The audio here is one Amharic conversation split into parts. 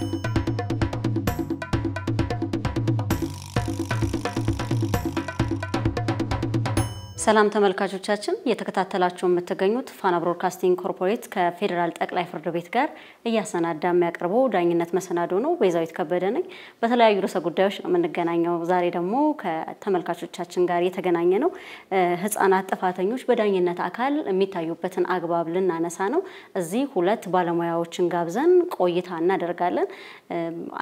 Thank you. ሰላም ተመልካቾቻችን፣ እየተከታተላችሁ የምትገኙት ፋና ብሮድካስቲንግ ኮርፖሬት ከፌዴራል ጠቅላይ ፍርድ ቤት ጋር እያሰናዳ የሚያቀርበው ዳኝነት መሰናዶ ነው። ቤዛዊት ከበደ ነኝ። በተለያዩ ርዕሰ ጉዳዮች ነው የምንገናኘው። ዛሬ ደግሞ ከተመልካቾቻችን ጋር የተገናኘ ነው ህፃናት ጥፋተኞች በዳኝነት አካል የሚታዩበትን አግባብ ልናነሳ ነው። እዚህ ሁለት ባለሙያዎችን ጋብዘን ቆይታ እናደርጋለን።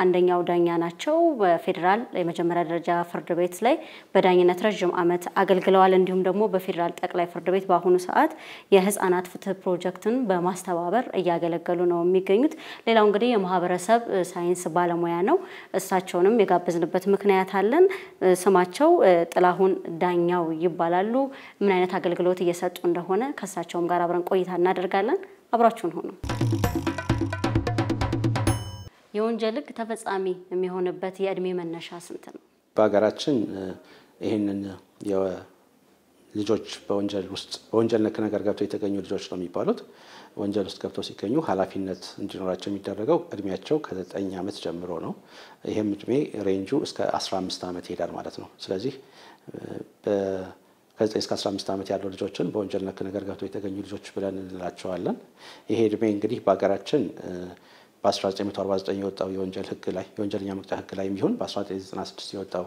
አንደኛው ዳኛ ናቸው። በፌዴራል የመጀመሪያ ደረጃ ፍርድ ቤት ላይ በዳኝነት ረዥም ዓመት አገልግለዋል። እንዲሁም ደግሞ ደግሞ በፌዴራል ጠቅላይ ፍርድ ቤት በአሁኑ ሰዓት የህፃናት ፍትህ ፕሮጀክትን በማስተባበር እያገለገሉ ነው የሚገኙት። ሌላው እንግዲህ የማህበረሰብ ሳይንስ ባለሙያ ነው። እሳቸውንም የጋበዝንበት ምክንያት አለን። ስማቸው ጥላሁን ዳኛው ይባላሉ። ምን አይነት አገልግሎት እየሰጡ እንደሆነ ከእሳቸውም ጋር አብረን ቆይታ እናደርጋለን። አብራችሁን ሆኑ። የወንጀል ህግ ተፈጻሚ የሚሆንበት የእድሜ መነሻ ስንት ነው? በሀገራችን ይህንን ልጆች በወንጀል ውስጥ በወንጀል ነክ ነገር ገብተው የተገኙ ልጆች ነው የሚባሉት። ወንጀል ውስጥ ገብተው ሲገኙ ኃላፊነት እንዲኖራቸው የሚደረገው እድሜያቸው ከዘጠኝ ዓመት ጀምሮ ነው። ይህም እድሜ ሬንጁ እስከ 15 ዓመት ይሄዳል ማለት ነው። ስለዚህ ከዘጠኝ እስከ 15 ዓመት ያለው ልጆችን በወንጀል ነክ ነገር ገብተው የተገኙ ልጆች ብለን እንላቸዋለን። ይሄ እድሜ እንግዲህ በሀገራችን በ1949 የወጣው የወንጀል ህግ ላይ የወንጀለኛ መቅጫ ህግ ላይ የሚሆን በ1996 የወጣው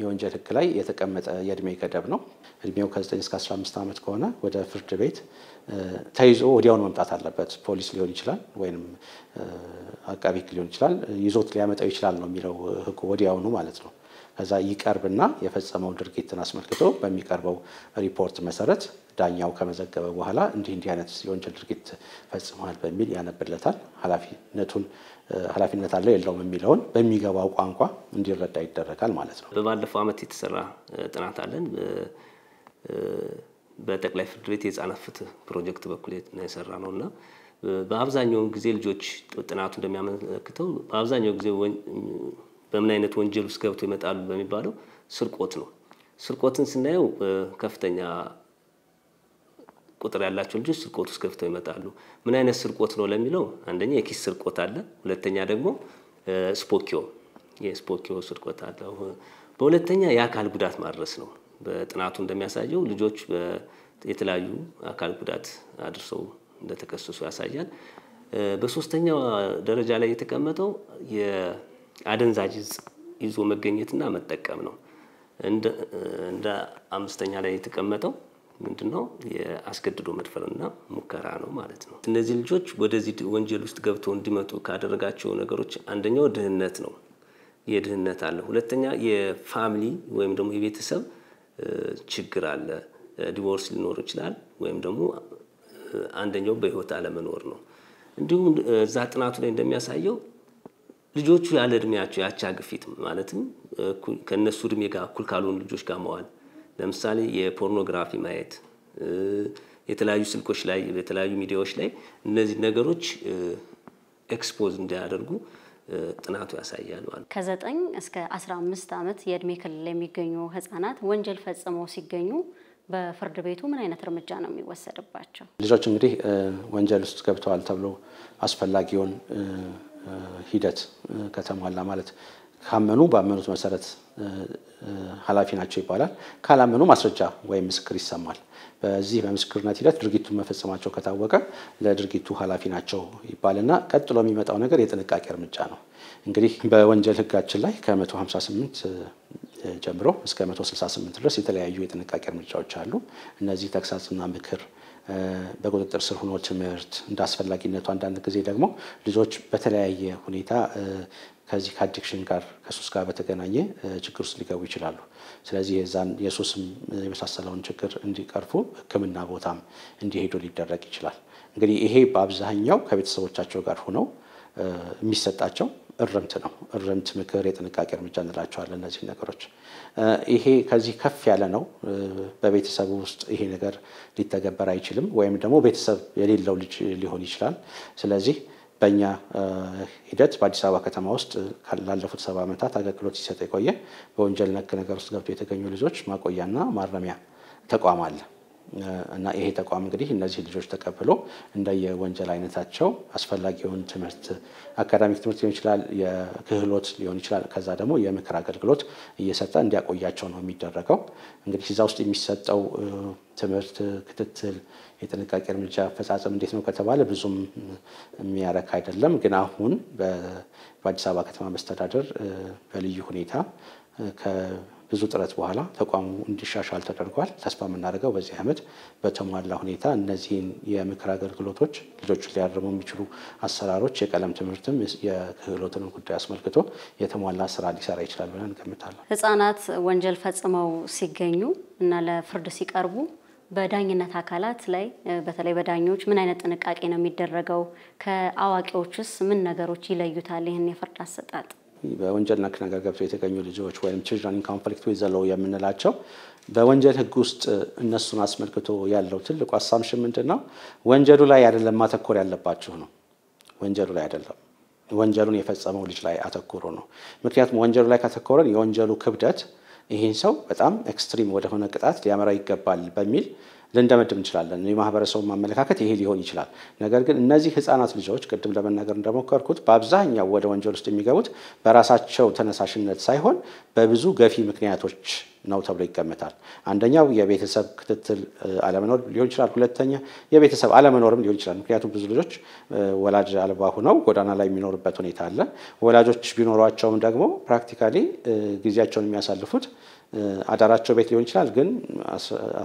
የወንጀል ህግ ላይ የተቀመጠ የእድሜ ገደብ ነው። እድሜው ከ9 እስከ 15 ዓመት ከሆነ ወደ ፍርድ ቤት ተይዞ ወዲያውን መምጣት አለበት። ፖሊስ ሊሆን ይችላል ወይም አቃቢ ሊሆን ይችላል ይዞት ሊያመጣው ይችላል ነው የሚለው ህጉ ወዲያውኑ ማለት ነው። ከዛ ይቀርብና የፈጸመው ድርጊትን አስመልክቶ በሚቀርበው ሪፖርት መሰረት ዳኛው ከመዘገበ በኋላ እንዲህ እንዲህ አይነት የወንጀል ድርጊት ፈጽመዋል በሚል ያነብለታል። ኃላፊነቱን ኃላፊነት አለው የለውም የሚለውን በሚገባው ቋንቋ እንዲረዳ ይደረጋል ማለት ነው። በባለፈው ዓመት የተሰራ ጥናት አለን። በጠቅላይ ፍርድ ቤት የህፃናት ፍትህ ፕሮጀክት በኩል የሰራ ነው እና በአብዛኛውን ጊዜ ልጆች ጥናቱ እንደሚያመለክተው በአብዛኛው ጊዜ በምን አይነት ወንጀል ውስጥ ገብቶ ይመጣሉ በሚባለው ስርቆት ነው። ስርቆትን ስናየው ከፍተኛ ቁጥር ያላቸው ልጆች ስርቆት ውስጥ ገብተው ይመጣሉ። ምን አይነት ስርቆት ነው ለሚለው አንደኛ የኪስ ስርቆት አለ። ሁለተኛ ደግሞ ስፖኪዮ የስፖኪዮ ስርቆት አለ። በሁለተኛ የአካል ጉዳት ማድረስ ነው። በጥናቱ እንደሚያሳየው ልጆች የተለያዩ አካል ጉዳት አድርሰው እንደተከሰሱ ያሳያል። በሶስተኛ ደረጃ ላይ የተቀመጠው አደንዛዥ እጽ ይዞ መገኘትና መጠቀም ነው። እንደ አምስተኛ ላይ የተቀመጠው ምንድን ነው? የአስገድዶ መድፈርና ሙከራ ነው ማለት ነው። እነዚህ ልጆች ወደዚህ ወንጀል ውስጥ ገብተው እንዲመጡ ካደረጋቸው ነገሮች አንደኛው ድህነት ነው። የድህነት አለ። ሁለተኛ የፋሚሊ ወይም ደግሞ የቤተሰብ ችግር አለ። ዲቮርስ ሊኖር ይችላል። ወይም ደግሞ አንደኛው በህይወት አለመኖር ነው። እንዲሁም እዛ ጥናቱ ላይ እንደሚያሳየው ልጆቹ ያለ እድሜያቸው የአቻ ግፊት ማለትም ከእነሱ እድሜ ጋር እኩል ካልሆኑ ልጆች ጋር መዋል፣ ለምሳሌ የፖርኖግራፊ ማየት፣ የተለያዩ ስልኮች ላይ የተለያዩ ሚዲያዎች ላይ እነዚህ ነገሮች ኤክስፖዝ እንዲያደርጉ ጥናቱ ያሳያል ማለት ከዘጠኝ እስከ አምስት ዓመት የእድሜ ክልል የሚገኙ ህጻናት ወንጀል ፈጽመው ሲገኙ በፍርድ ቤቱ ምን አይነት እርምጃ ነው የሚወሰድባቸው? ልጆች እንግዲህ ወንጀል ውስጥ ገብተዋል ተብሎ አስፈላጊውን ሂደት ከተሟላ ማለት ካመኑ ባመኑት መሰረት ኃላፊ ናቸው ይባላል። ካላመኑ ማስረጃ ወይም ምስክር ይሰማል። በዚህ በምስክርነት ሂደት ድርጊቱን መፈጸማቸው ከታወቀ ለድርጊቱ ኃላፊ ናቸው ይባልና ቀጥሎ የሚመጣው ነገር የጥንቃቄ እርምጃ ነው። እንግዲህ በወንጀል ሕጋችን ላይ ከ158 ጀምሮ እስከ 168 ድረስ የተለያዩ የጥንቃቄ እርምጃዎች አሉ። እነዚህ ተግሳጽና ምክር በቁጥጥር ስር ሆኖ ትምህርት እንደ አስፈላጊነቱ፣ አንዳንድ ጊዜ ደግሞ ልጆች በተለያየ ሁኔታ ከዚህ ከአዲክሽን ጋር ከሱስ ጋር በተገናኘ ችግር ውስጥ ሊገቡ ይችላሉ። ስለዚህ የዛን የሱስም የመሳሰለውን ችግር እንዲቀርፉ ሕክምና ቦታም እንዲሄዱ ሊደረግ ይችላል። እንግዲህ ይሄ በአብዛኛው ከቤተሰቦቻቸው ጋር ሆነው የሚሰጣቸው እርምት ነው። እርምት፣ ምክር፣ የጥንቃቄ እርምጃ እንላቸዋለን። እነዚህ ነገሮች ይሄ ከዚህ ከፍ ያለ ነው። በቤተሰቡ ውስጥ ይሄ ነገር ሊተገበር አይችልም፣ ወይም ደግሞ ቤተሰብ የሌለው ልጅ ሊሆን ይችላል። ስለዚህ በእኛ ሂደት በአዲስ አበባ ከተማ ውስጥ ላለፉት ሰባ ዓመታት አገልግሎት ሲሰጥ የቆየ በወንጀል ነክ ነገር ውስጥ ገብቶ የተገኙ ልጆች ማቆያና ማረሚያ ተቋም አለ። እና ይሄ ተቋም እንግዲህ እነዚህ ልጆች ተቀብሎ እንደየወንጀል አይነታቸው አስፈላጊውን ትምህርት አካዳሚክ ትምህርት ሊሆን ይችላል፣ የክህሎት ሊሆን ይችላል፣ ከዛ ደግሞ የምክር አገልግሎት እየሰጠ እንዲያቆያቸው ነው የሚደረገው። እንግዲህ እዛ ውስጥ የሚሰጠው ትምህርት ክትትል፣ የጥንቃቄ እርምጃ አፈጻጸም እንዴት ነው ከተባለ ብዙም የሚያረክ አይደለም። ግን አሁን በአዲስ አበባ ከተማ መስተዳደር በልዩ ሁኔታ ብዙ ጥረት በኋላ ተቋሙ እንዲሻሻል ተደርጓል። ተስፋ የምናደርገው በዚህ ዓመት በተሟላ ሁኔታ እነዚህን የምክር አገልግሎቶች ልጆቹ ሊያርሙ የሚችሉ አሰራሮች፣ የቀለም ትምህርትም የክህሎትን ጉዳይ አስመልክቶ የተሟላ ስራ ሊሰራ ይችላል ብለን እንገምታለን። ህጻናት ወንጀል ፈጽመው ሲገኙ እና ለፍርድ ሲቀርቡ በዳኝነት አካላት ላይ በተለይ በዳኞች ምን አይነት ጥንቃቄ ነው የሚደረገው? ከአዋቂዎችስ ምን ነገሮች ይለዩታል? ይህን የፍርድ አሰጣጥ በወንጀል ክስ ነገር ገብተው የተገኙ ልጆች ወይም ችልድረን ኢን ኮንፍሊክት የምንላቸው በወንጀል ህግ ውስጥ እነሱን አስመልክቶ ያለው ትልቁ አሳምሽን ምንድን ነው? ወንጀሉ ላይ አይደለም ማተኮር ያለባችሁ ነው። ወንጀሉ ላይ አይደለም፣ ወንጀሉን የፈጸመው ልጅ ላይ አተኩሩ ነው። ምክንያቱም ወንጀሉ ላይ ካተኮረን የወንጀሉ ክብደት ይህን ሰው በጣም ኤክስትሪም ወደሆነ ቅጣት ሊያመራ ይገባል በሚል ልንደመድም እንችላለን። የማህበረሰቡ ማመለካከት ይሄ ሊሆን ይችላል። ነገር ግን እነዚህ ህጻናት ልጆች ቅድም ለመናገር እንደሞከርኩት በአብዛኛው ወደ ወንጀል ውስጥ የሚገቡት በራሳቸው ተነሳሽነት ሳይሆን በብዙ ገፊ ምክንያቶች ነው ተብሎ ይገመታል። አንደኛው የቤተሰብ ክትትል አለመኖር ሊሆን ይችላል። ሁለተኛ የቤተሰብ አለመኖርም ሊሆን ይችላል። ምክንያቱም ብዙ ልጆች ወላጅ አልባ ሁነው ጎዳና ላይ የሚኖሩበት ሁኔታ አለ። ወላጆች ቢኖሯቸውም ደግሞ ፕራክቲካሊ ጊዜያቸውን የሚያሳልፉት አዳራቸው ቤት ሊሆን ይችላል፣ ግን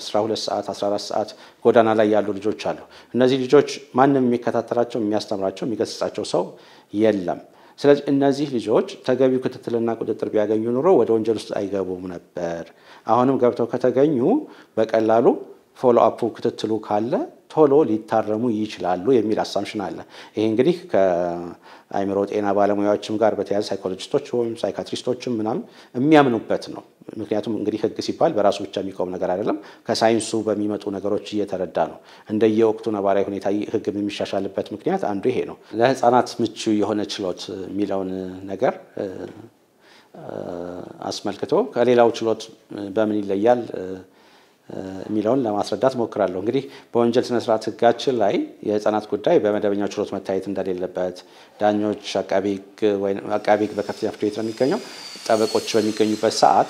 12 ሰዓት 14 ሰዓት ጎዳና ላይ ያሉ ልጆች አሉ። እነዚህ ልጆች ማንም የሚከታተላቸው፣ የሚያስተምራቸው፣ የሚገስጻቸው ሰው የለም። ስለዚህ እነዚህ ልጆች ተገቢው ክትትልና ቁጥጥር ቢያገኙ ኑሮ ወደ ወንጀል ውስጥ አይገቡም ነበር። አሁንም ገብተው ከተገኙ በቀላሉ ፎሎ አፑ ክትትሉ ካለ ቶሎ ሊታረሙ ይችላሉ የሚል አሳምሽን አለ። ይሄ እንግዲህ ከአይምሮ ጤና ባለሙያዎችም ጋር በተያያዘ ሳይኮሎጂስቶች ወይም ሳይካትሪስቶችም ምናምን የሚያምኑበት ነው። ምክንያቱም እንግዲህ ሕግ ሲባል በራሱ ብቻ የሚቆም ነገር አይደለም። ከሳይንሱ በሚመጡ ነገሮች እየተረዳ ነው። እንደየወቅቱ ነባራዊ ሁኔታ ሕግ የሚሻሻልበት ምክንያት አንዱ ይሄ ነው። ለሕፃናት ምቹ የሆነ ችሎት የሚለውን ነገር አስመልክቶ ከሌላው ችሎት በምን ይለያል የሚለውን ለማስረዳት ሞክራለሁ። እንግዲህ በወንጀል ስነስርዓት ህጋችን ላይ የህፃናት ጉዳይ በመደበኛው ችሎት መታየት እንደሌለበት ዳኞች፣ አቃቤ ህግ በከፍተኛ ፍርድ ቤት ነው የሚገኘው ጠበቆች በሚገኙበት ሰዓት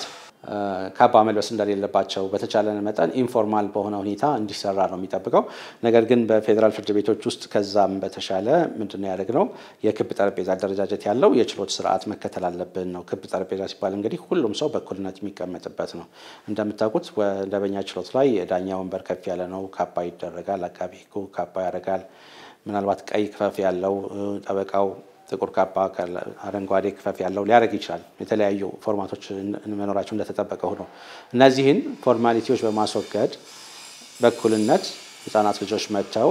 ካባ መልበስ እንደሌለባቸው በተቻለን መጠን ኢንፎርማል በሆነ ሁኔታ እንዲሰራ ነው የሚጠብቀው። ነገር ግን በፌዴራል ፍርድ ቤቶች ውስጥ ከዛም በተሻለ ምንድን ነው ያደረግነው? የክብ ጠረጴዛ አደረጃጀት ያለው የችሎት ስርዓት መከተል አለብን ነው። ክብ ጠረጴዛ ሲባል እንግዲህ ሁሉም ሰው በእኩልነት የሚቀመጥበት ነው። እንደምታውቁት ደበኛ ችሎት ላይ የዳኛ ወንበር ከፍ ያለ ነው። ካባ ይደረጋል። አቃቢ ሕጉ ካባ ያደርጋል። ምናልባት ቀይ ክፈፍ ያለው ጠበቃው ጥቁር ካባ፣ አረንጓዴ ክፈፍ ያለው ሊያደርግ ይችላል። የተለያዩ ፎርማቶች መኖራቸው እንደተጠበቀ ሆኖ እነዚህን ፎርማሊቲዎች በማስወገድ በእኩልነት ህጻናት ልጆች መጥተው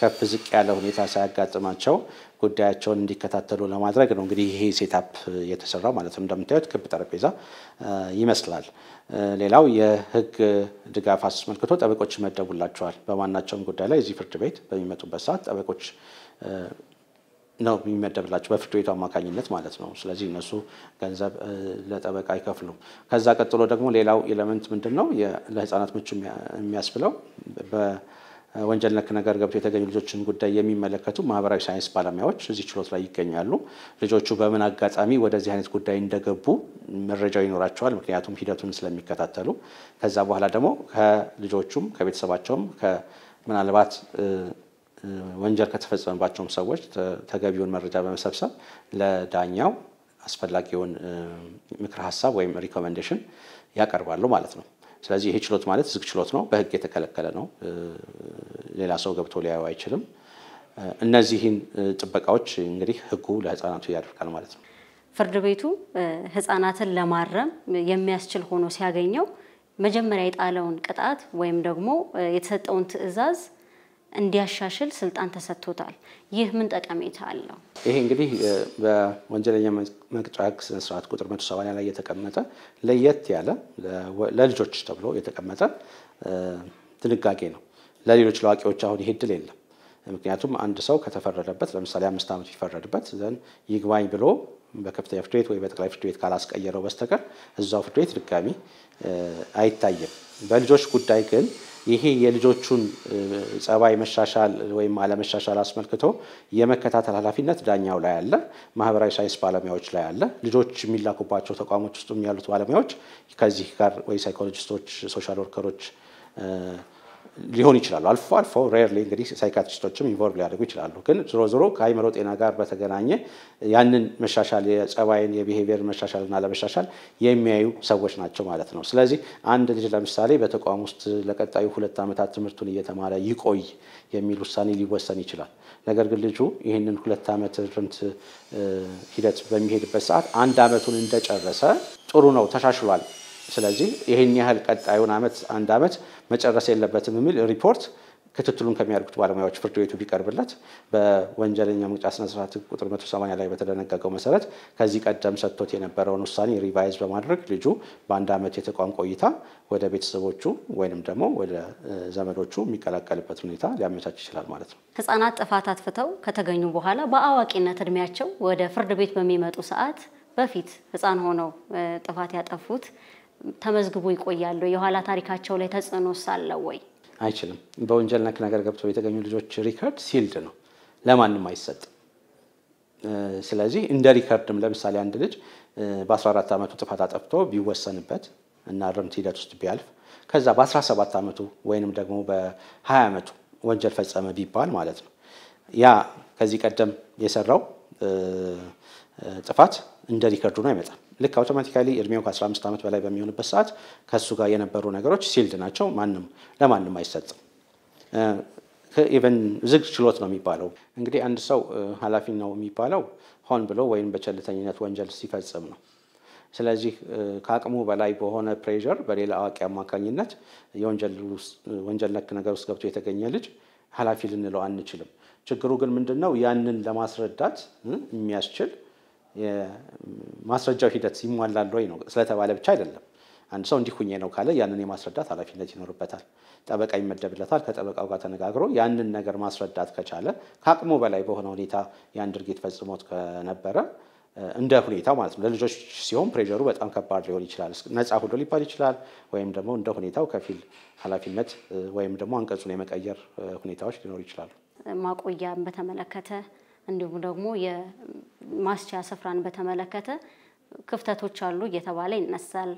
ከፍ ዝቅ ያለ ሁኔታ ሳያጋጥማቸው ጉዳያቸውን እንዲከታተሉ ለማድረግ ነው። እንግዲህ ይሄ ሴታፕ የተሰራው ማለት ነው። እንደምታዩት ክብ ጠረጴዛ ይመስላል። ሌላው የህግ ድጋፍ አስመልክቶ ጠበቆች ይመደቡላቸዋል። በማናቸውም ጉዳይ ላይ እዚህ ፍርድ ቤት በሚመጡበት ሰዓት ጠበቆች ነው የሚመደብላቸው በፍርድ ቤቱ አማካኝነት ማለት ነው። ስለዚህ እነሱ ገንዘብ ለጠበቃ አይከፍሉም። ከዛ ቀጥሎ ደግሞ ሌላው ኤለመንት ምንድን ነው ለህፃናት ምቹ የሚያስብለው ወንጀል ነክ ነገር ገብቶ የተገኙ ልጆችን ጉዳይ የሚመለከቱ ማህበራዊ ሳይንስ ባለሙያዎች እዚህ ችሎት ላይ ይገኛሉ። ልጆቹ በምን አጋጣሚ ወደዚህ አይነት ጉዳይ እንደገቡ መረጃው ይኖራቸዋል፣ ምክንያቱም ሂደቱን ስለሚከታተሉ። ከዛ በኋላ ደግሞ ከልጆቹም ከቤተሰባቸውም ምናልባት ወንጀል ከተፈጸመባቸውም ሰዎች ተገቢውን መረጃ በመሰብሰብ ለዳኛው አስፈላጊውን ምክር ሀሳብ ወይም ሪኮመንዴሽን ያቀርባሉ ማለት ነው። ስለዚህ ይሄ ችሎት ማለት ዝግ ችሎት ነው፣ በህግ የተከለከለ ነው። ሌላ ሰው ገብቶ ሊያየው አይችልም። እነዚህን ጥበቃዎች እንግዲህ ህጉ ለህፃናቱ ያደርጋል ማለት ነው። ፍርድ ቤቱ ህፃናትን ለማረም የሚያስችል ሆኖ ሲያገኘው መጀመሪያ የጣለውን ቅጣት ወይም ደግሞ የተሰጠውን ትዕዛዝ እንዲያሻሽል ስልጣን ተሰጥቶታል። ይህ ምን ጠቀሜታ አለው? ይሄ እንግዲህ በወንጀለኛ መቅጫ ሕግ ስነ ስርዓት ቁጥር 180 ላይ የተቀመጠ ለየት ያለ ለልጆች ተብሎ የተቀመጠ ድንጋጌ ነው። ለሌሎች ለዋቂዎች አሁን ይሄ እድል የለም። ምክንያቱም አንድ ሰው ከተፈረደበት ለምሳሌ አምስት ዓመት ቢፈረድበት ዘን ይግባኝ ብሎ በከፍተኛ ፍርድ ቤት ወይ በጠቅላይ ፍርድ ቤት ካላስቀየረው በስተቀር እዛው ፍርድ ቤት ድጋሚ አይታይም። በልጆች ጉዳይ ግን ይሄ የልጆቹን ጸባይ መሻሻል ወይም አለመሻሻል አስመልክቶ የመከታተል ኃላፊነት ዳኛው ላይ አለ፣ ማህበራዊ ሳይንስ ባለሙያዎች ላይ አለ። ልጆች የሚላኩባቸው ተቋሞች ውስጥ ያሉት ባለሙያዎች ከዚህ ጋር ወይ ሳይኮሎጂስቶች፣ ሶሻል ወርከሮች ሊሆን ይችላሉ። አልፎ አልፎ ሬርሊ እንግዲህ ሳይካትሪስቶችም ኢንቮልቭ ሊያደርጉ ይችላሉ። ግን ዞሮ ዞሮ ከአይምሮ ጤና ጋር በተገናኘ ያንን መሻሻል የጸባይን የቢሄቪየር መሻሻልና ለመሻሻል የሚያዩ ሰዎች ናቸው ማለት ነው። ስለዚህ አንድ ልጅ ለምሳሌ በተቋም ውስጥ ለቀጣዩ ሁለት ዓመታት ትምህርቱን እየተማረ ይቆይ የሚል ውሳኔ ሊወሰን ይችላል። ነገር ግን ልጁ ይህንን ሁለት ዓመት ርምት ሂደት በሚሄድበት ሰዓት አንድ ዓመቱን እንደጨረሰ ጥሩ ነው ተሻሽሏል ስለዚህ ይህን ያህል ቀጣዩን ዓመት አንድ ዓመት መጨረስ የለበትም የሚል ሪፖርት ክትትሉን ከሚያደርጉት ባለሙያዎች ፍርድ ቤቱ ቢቀርብለት በወንጀለኛ መቅጫ ስነስርዓት ቁጥር 180 ላይ በተደነገገው መሰረት ከዚህ ቀደም ሰጥቶት የነበረውን ውሳኔ ሪቫይዝ በማድረግ ልጁ በአንድ ዓመት የተቋም ቆይታ ወደ ቤተሰቦቹ ወይንም ደግሞ ወደ ዘመዶቹ የሚቀላቀልበት ሁኔታ ሊያመቻች ይችላል ማለት ነው። ሕጻናት ጥፋት አጥፍተው ከተገኙ በኋላ በአዋቂነት እድሜያቸው ወደ ፍርድ ቤት በሚመጡ ሰዓት በፊት ህፃን ሆነው ጥፋት ያጠፉት ተመዝግቦ ይቆያሉ? የኋላ ታሪካቸው ላይ ተጽዕኖ ሳለው ወይ? አይችልም። በወንጀል ነክ ነገር ገብተው የተገኙ ልጆች ሪከርድ ሲልድ ነው፣ ለማንም አይሰጥም። ስለዚህ እንደ ሪከርድም ለምሳሌ አንድ ልጅ በ14 ዓመቱ ጥፋት አጠፍቶ ቢወሰንበት እና እርምት ሂደት ውስጥ ቢያልፍ ከዛ በ17 ዓመቱ ወይንም ደግሞ በ20 ዓመቱ ወንጀል ፈጸመ ቢባል ማለት ነው ያ ከዚህ ቀደም የሰራው ጥፋት እንደ ሪከርዱ ነው አይመጣም። ልክ አውቶማቲካሊ እድሜው ከ15 ዓመት በላይ በሚሆንበት ሰዓት ከእሱ ጋር የነበሩ ነገሮች ሲልድ ናቸው። ማንም ለማንም አይሰጥም። ኢቨን ዝግ ችሎት ነው የሚባለው። እንግዲህ አንድ ሰው ኃላፊ ነው የሚባለው ሆን ብሎ ወይም በቸልተኝነት ወንጀል ሲፈጽም ነው። ስለዚህ ከአቅሙ በላይ በሆነ ፕሬዠር በሌላ አዋቂ አማካኝነት የወንጀል ነክ ነገር ውስጥ ገብቶ የተገኘ ልጅ ኃላፊ ልንለው አንችልም። ችግሩ ግን ምንድን ነው? ያንን ለማስረዳት የሚያስችል የማስረጃው ሂደት ይሟላል ወይ ነው ስለተባለ ብቻ አይደለም። አንድ ሰው እንዲህ ሁኜ ነው ካለ ያንን የማስረዳት ኃላፊነት ይኖርበታል። ጠበቃ ይመደብለታል። ከጠበቃው ጋር ተነጋግሮ ያንን ነገር ማስረዳት ከቻለ ከአቅሙ በላይ በሆነ ሁኔታ ያን ድርጊት ፈጽሞት ከነበረ እንደ ሁኔታው ማለት ነው። ለልጆች ሲሆን ፕሬሩ በጣም ከባድ ሊሆን ይችላል። ነፃ ሁሉ ሊባል ይችላል። ወይም ደግሞ እንደ ሁኔታው ከፊል ኃላፊነት ወይም ደግሞ አንቀጹን የመቀየር ሁኔታዎች ሊኖሩ ይችላሉ። ማቆያን በተመለከተ እንዲሁም ደግሞ የማስቻያ ስፍራን በተመለከተ ክፍተቶች አሉ እየተባለ ይነሳል።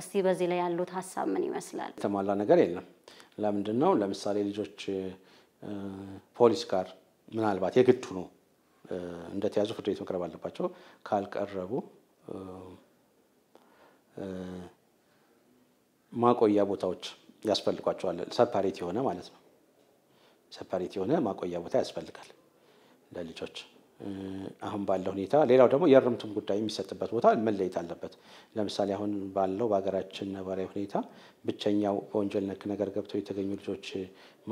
እስቲ በዚህ ላይ ያሉት ሀሳብ ምን ይመስላል? የተሟላ ነገር የለም። ለምንድን ነው ለምሳሌ ልጆች ፖሊስ ጋር ምናልባት የግድ ነው እንደተያዙ ፍርድ ቤት መቅረብ አለባቸው። ካልቀረቡ ማቆያ ቦታዎች ያስፈልጓቸዋል። ሰፓሬት የሆነ ማለት ነው። ሰፓሬት የሆነ ማቆያ ቦታ ያስፈልጋል። ለልጆች አሁን ባለው ሁኔታ። ሌላው ደግሞ የእርምቱም ጉዳይ የሚሰጥበት ቦታ መለየት አለበት። ለምሳሌ አሁን ባለው በሀገራችን ነባራዊ ሁኔታ ብቸኛው በወንጀል ነክ ነገር ገብተው የተገኙ ልጆች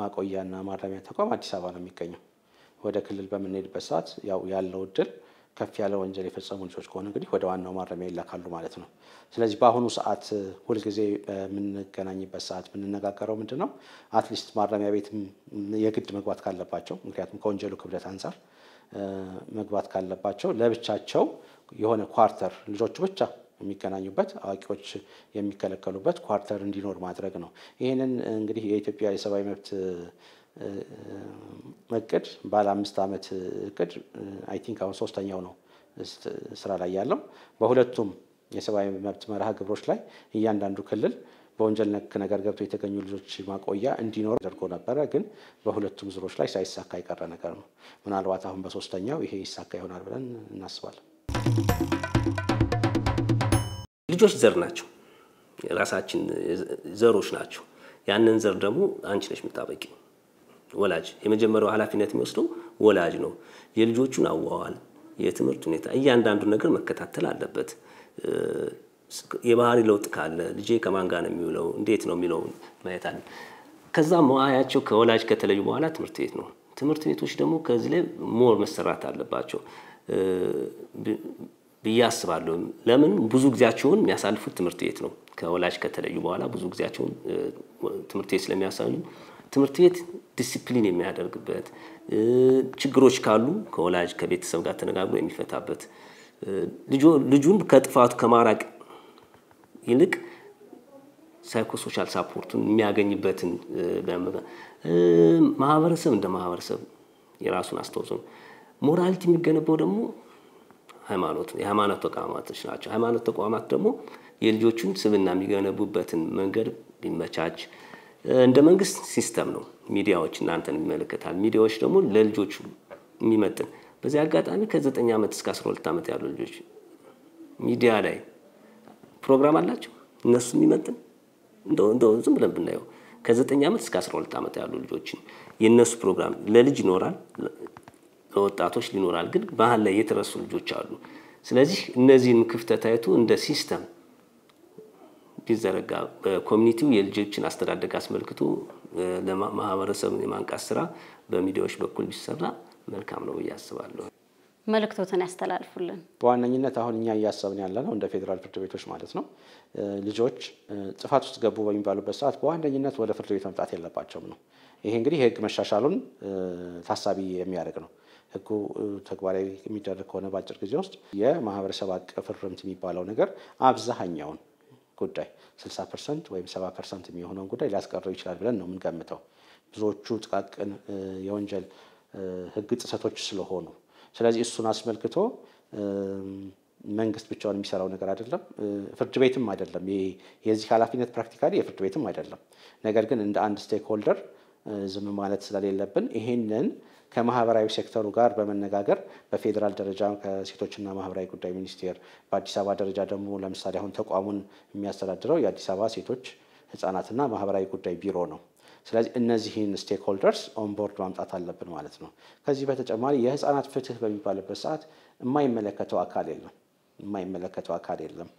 ማቆያና ማረሚያ ተቋም አዲስ አበባ ነው የሚገኘው። ወደ ክልል በምንሄድበት ሰዓት ያው ያለው እድል ከፍ ያለ ወንጀል የፈጸሙ ልጆች ከሆነ እንግዲህ ወደ ዋናው ማረሚያ ይላካሉ ማለት ነው። ስለዚህ በአሁኑ ሰዓት ሁልጊዜ በምንገናኝበት ሰዓት የምንነጋገረው ምንድን ነው፣ አትሊስት ማረሚያ ቤት የግድ መግባት ካለባቸው፣ ምክንያቱም ከወንጀሉ ክብደት አንጻር መግባት ካለባቸው ለብቻቸው የሆነ ኳርተር ልጆቹ ብቻ የሚገናኙበት አዋቂዎች የሚከለከሉበት ኳርተር እንዲኖር ማድረግ ነው። ይህንን እንግዲህ የኢትዮጵያ የሰብአዊ መብት እቅድ ባለ አምስት ዓመት እቅድ አይ ቲንክ አሁን ሶስተኛው ነው ስራ ላይ ያለው። በሁለቱም የሰብአዊ መብት መርሃ ግብሮች ላይ እያንዳንዱ ክልል በወንጀል ነክ ነገር ገብቶ የተገኙ ልጆች ማቆያ እንዲኖር ተደርጎ ነበረ። ግን በሁለቱም ዙሮች ላይ ሳይሳካ የቀረ ነገር ነው። ምናልባት አሁን በሶስተኛው ይሄ ይሳካ ይሆናል ብለን እናስባለን። ልጆች ዘር ናቸው፣ የራሳችን ዘሮች ናቸው። ያንን ዘር ደግሞ አንቺ ነሽ የምታበቂው። ወላጅ የመጀመሪያው ኃላፊነት የሚወስደው ወላጅ ነው። የልጆቹን አዋዋል፣ የትምህርት ሁኔታ፣ እያንዳንዱ ነገር መከታተል አለበት። የባህሪ ለውጥ ካለ ልጄ ከማን ጋር ነው የሚውለው፣ እንዴት ነው የሚለው ማየት አለ። ከዛ መዋያቸው ከወላጅ ከተለዩ በኋላ ትምህርት ቤት ነው። ትምህርት ቤቶች ደግሞ ከዚህ ላይ ሞር መሰራት አለባቸው ብዬ አስባለሁ። ለምን ብዙ ጊዜያቸውን የሚያሳልፉት ትምህርት ቤት ነው። ከወላጅ ከተለዩ በኋላ ብዙ ጊዜያቸውን ትምህርት ቤት ስለሚያሳዩ ትምህርት ቤት ዲሲፕሊን የሚያደርግበት ችግሮች ካሉ ከወላጅ ከቤተሰብ ጋር ተነጋግሮ የሚፈታበት ልጁን ከጥፋቱ ከማራቅ ይልቅ ሳይኮሶሻል ሳፖርቱን የሚያገኝበትን ማህበረሰብ እንደ ማህበረሰብ የራሱን አስተዋጽኦ ነው። ሞራሊቲ የሚገነባው ደግሞ ሃይማኖት የሃይማኖት ተቋማቶች ናቸው። ሃይማኖት ተቋማት ደግሞ የልጆቹን ስብና የሚገነቡበትን መንገድ ቢመቻች እንደ መንግስት ሲስተም ነው ሚዲያዎች እናንተን ይመለከታል። ሚዲያዎች ደግሞ ለልጆቹ የሚመጥን በዚህ አጋጣሚ ከዘጠኝ ዓመት እስከ ሁለት ዓመት ያሉ ልጆች ሚዲያ ላይ ፕሮግራም አላቸው እነሱ የሚመጥን እንደው ዝም ብለን ብናየው ከዘጠኝ ዓመት እስከ ሁለት ዓመት ያሉ ልጆችን የእነሱ ፕሮግራም ለልጅ ይኖራል፣ ለወጣቶች ሊኖራል። ግን ባህል ላይ የተረሱ ልጆች አሉ። ስለዚህ እነዚህን ክፍተት አይቶ እንደ ሲስተም ቢዘረጋ በኮሚኒቲው የልጆችን አስተዳደግ አስመልክቶ ለማህበረሰብን የማንቃት ስራ በሚዲያዎች በኩል ቢሰራ መልካም ነው ብዬ አስባለሁ። መልእክቶትን ያስተላልፉልን። በዋነኝነት አሁን እኛ እያሰብን ያለ ነው እንደ ፌዴራል ፍርድ ቤቶች ማለት ነው። ልጆች ጥፋት ውስጥ ገቡ በሚባሉበት ሰዓት በዋነኝነት ወደ ፍርድ ቤት መምጣት የለባቸውም ነው። ይሄ እንግዲህ የህግ መሻሻሉን ታሳቢ የሚያደርግ ነው። ህጉ ተግባራዊ የሚደረግ ከሆነ በአጭር ጊዜ ውስጥ የማህበረሰብ አቀፍ እርምት የሚባለው ነገር አብዛኛውን ጉዳይ 60 ፐርሰንት ወይም 70 ፐርሰንት የሚሆነውን ጉዳይ ሊያስቀረው ይችላል ብለን ነው የምንገምተው። ብዙዎቹ ጥቃቅን የወንጀል ህግ ጥሰቶች ስለሆኑ፣ ስለዚህ እሱን አስመልክቶ መንግስት ብቻውን የሚሰራው ነገር አይደለም፣ ፍርድ ቤትም አይደለም። የዚህ ኃላፊነት ፕራክቲካሊ የፍርድ ቤትም አይደለም። ነገር ግን እንደ አንድ ስቴክ ሆልደር ዝም ማለት ስለሌለብን ይሄንን ከማህበራዊ ሴክተሩ ጋር በመነጋገር በፌዴራል ደረጃ ከሴቶችና ማህበራዊ ጉዳይ ሚኒስቴር፣ በአዲስ አበባ ደረጃ ደግሞ ለምሳሌ አሁን ተቋሙን የሚያስተዳድረው የአዲስ አበባ ሴቶች ህጻናትና ማህበራዊ ጉዳይ ቢሮ ነው። ስለዚህ እነዚህን ስቴክሆልደርስ ኦንቦርድ ማምጣት አለብን ማለት ነው። ከዚህ በተጨማሪ የህፃናት ፍትህ በሚባልበት ሰዓት የማይመለከተው አካል የለም የማይመለከተው አካል የለም።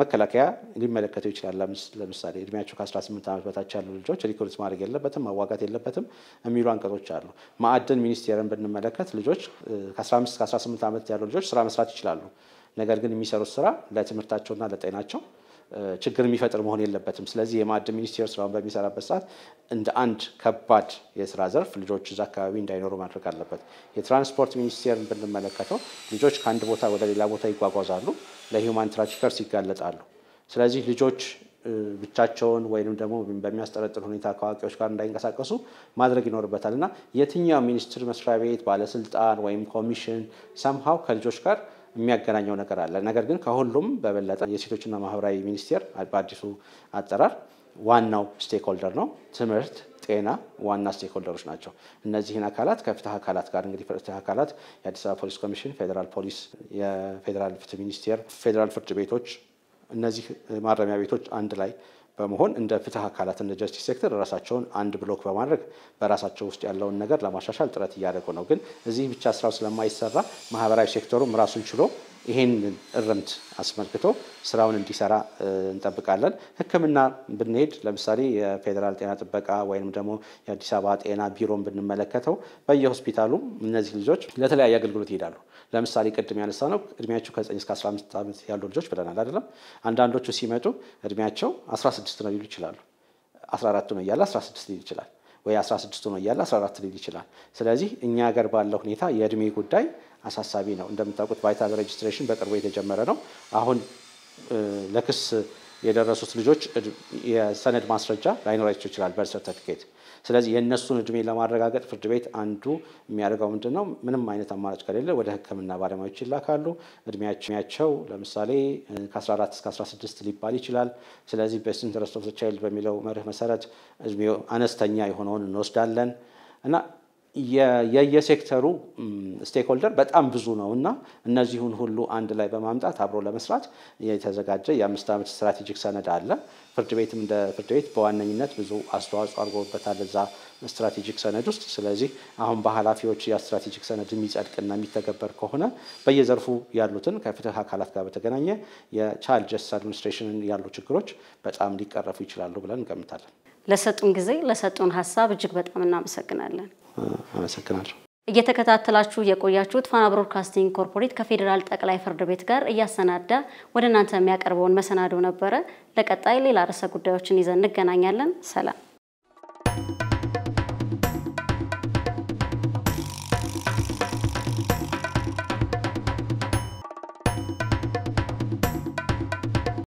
መከላከያ ሊመለከተው ይችላል። ለምሳሌ እድሜያቸው ከ18 ዓመት በታች ያሉ ልጆች ሪክሩት ማድረግ የለበትም መዋጋት የለበትም የሚሉ አንቀጾች አሉ። ማዕድን ሚኒስቴርን ብንመለከት ልጆች ከ15 18 ዓመት ያሉ ልጆች ስራ መስራት ይችላሉ። ነገር ግን የሚሰሩት ስራ ለትምህርታቸውና ለጤናቸው ችግር የሚፈጥር መሆን የለበትም። ስለዚህ የማዕድ ሚኒስቴር ስራውን በሚሰራበት ሰዓት እንደ አንድ ከባድ የስራ ዘርፍ ልጆች እዛ አካባቢ እንዳይኖሩ ማድረግ አለበት። የትራንስፖርት ሚኒስቴርን ብንመለከተው ልጆች ከአንድ ቦታ ወደ ሌላ ቦታ ይጓጓዛሉ፣ ለሂውማን ትራፊከርስ ይጋለጣሉ። ስለዚህ ልጆች ብቻቸውን ወይም ደግሞ በሚያስጠረጥር ሁኔታ ከአዋቂዎች ጋር እንዳይንቀሳቀሱ ማድረግ ይኖርበታል እና የትኛው ሚኒስቴር መስሪያ ቤት ባለስልጣን ወይም ኮሚሽን ሰምሃው ከልጆች ጋር የሚያገናኘው ነገር አለ። ነገር ግን ከሁሉም በበለጠ የሴቶችና ማህበራዊ ሚኒስቴር በአዲሱ አጠራር ዋናው ስቴክሆልደር ነው። ትምህርት፣ ጤና ዋና ስቴክሆልደሮች ናቸው። እነዚህን አካላት ከፍትህ አካላት ጋር እንግዲህ ፍትህ አካላት የአዲስ አበባ ፖሊስ ኮሚሽን፣ ፌዴራል ፖሊስ፣ የፌዴራል ፍትህ ሚኒስቴር፣ ፌዴራል ፍርድ ቤቶች፣ እነዚህ ማረሚያ ቤቶች አንድ ላይ በመሆን እንደ ፍትህ አካላት እንደ ጀስቲስ ሴክተር ራሳቸውን አንድ ብሎክ በማድረግ በራሳቸው ውስጥ ያለውን ነገር ለማሻሻል ጥረት እያደረጉ ነው። ግን እዚህ ብቻ ስራው ስለማይሰራ ማህበራዊ ሴክተሩም ራሱን ችሎ ይህን እርምት አስመልክቶ ስራውን እንዲሰራ እንጠብቃለን። ሕክምና ብንሄድ ለምሳሌ የፌዴራል ጤና ጥበቃ ወይም ደግሞ የአዲስ አበባ ጤና ቢሮን ብንመለከተው በየሆስፒታሉ እነዚህ ልጆች ለተለያየ አገልግሎት ይሄዳሉ። ለምሳሌ ቅድም ያነሳ ነው እድሜያቸው ከ9 እስከ 15 ዓመት ያሉ ልጆች ብለናል አይደለም። አንዳንዶቹ ሲመጡ እድሜያቸው 16 ነው ሊሉ ይችላሉ። 14 ነው እያለ 16 ሊል ይችላል ወይ 16 ነው እያለ 14 ሊል ይችላል። ስለዚህ እኛ ሀገር ባለው ሁኔታ የእድሜ ጉዳይ አሳሳቢ ነው። እንደምታውቁት ቫይታል ሬጅስትሬሽን በቅርቡ የተጀመረ ነው። አሁን ለክስ የደረሱት ልጆች የሰነድ ማስረጃ ላይኖራቸው ይችላል፣ በርዝ ሰርተፊኬት። ስለዚህ የእነሱን እድሜ ለማረጋገጥ ፍርድ ቤት አንዱ የሚያደርገው ምንድን ነው? ምንም አይነት አማራጭ ከሌለ ወደ ሕክምና ባለሙያዎች ይላካሉ። እድሜያቸው ለምሳሌ ከ14 እስከ 16 ሊባል ይችላል። ስለዚህ ቤስት ኢንተረስት ኦፍ ቻይልድ በሚለው መርህ መሰረት እድሜው አነስተኛ የሆነውን እንወስዳለን እና የየሴክተሩ ስቴክሆልደር በጣም ብዙ ነው እና እነዚሁን ሁሉ አንድ ላይ በማምጣት አብሮ ለመስራት የተዘጋጀ የአምስት ዓመት ስትራቴጂክ ሰነድ አለ። ፍርድ ቤትም እንደ ፍርድ ቤት በዋነኝነት ብዙ አስተዋጽኦ አድርጎበታል እዛ ስትራቴጂክ ሰነድ ውስጥ። ስለዚህ አሁን በኃላፊዎች የስትራቴጂክ ሰነድ የሚጸድቅና የሚተገበር ከሆነ በየዘርፉ ያሉትን ከፍትህ አካላት ጋር በተገናኘ የቻይልድ ጀስቲስ አድሚኒስትሬሽንን ያሉ ችግሮች በጣም ሊቀረፉ ይችላሉ ብለን እንገምታለን። ለሰጡን ጊዜ ለሰጡን ሀሳብ እጅግ በጣም እናመሰግናለን። አመሰግናለሁ። እየተከታተላችሁ የቆያችሁት ፋና ብሮድካስቲንግ ኮርፖሬት ከፌዴራል ጠቅላይ ፍርድ ቤት ጋር እያሰናዳ ወደ እናንተ የሚያቀርበውን መሰናዶ ነበረ። ለቀጣይ ሌላ ርዕሰ ጉዳዮችን ይዘን እንገናኛለን። ሰላም።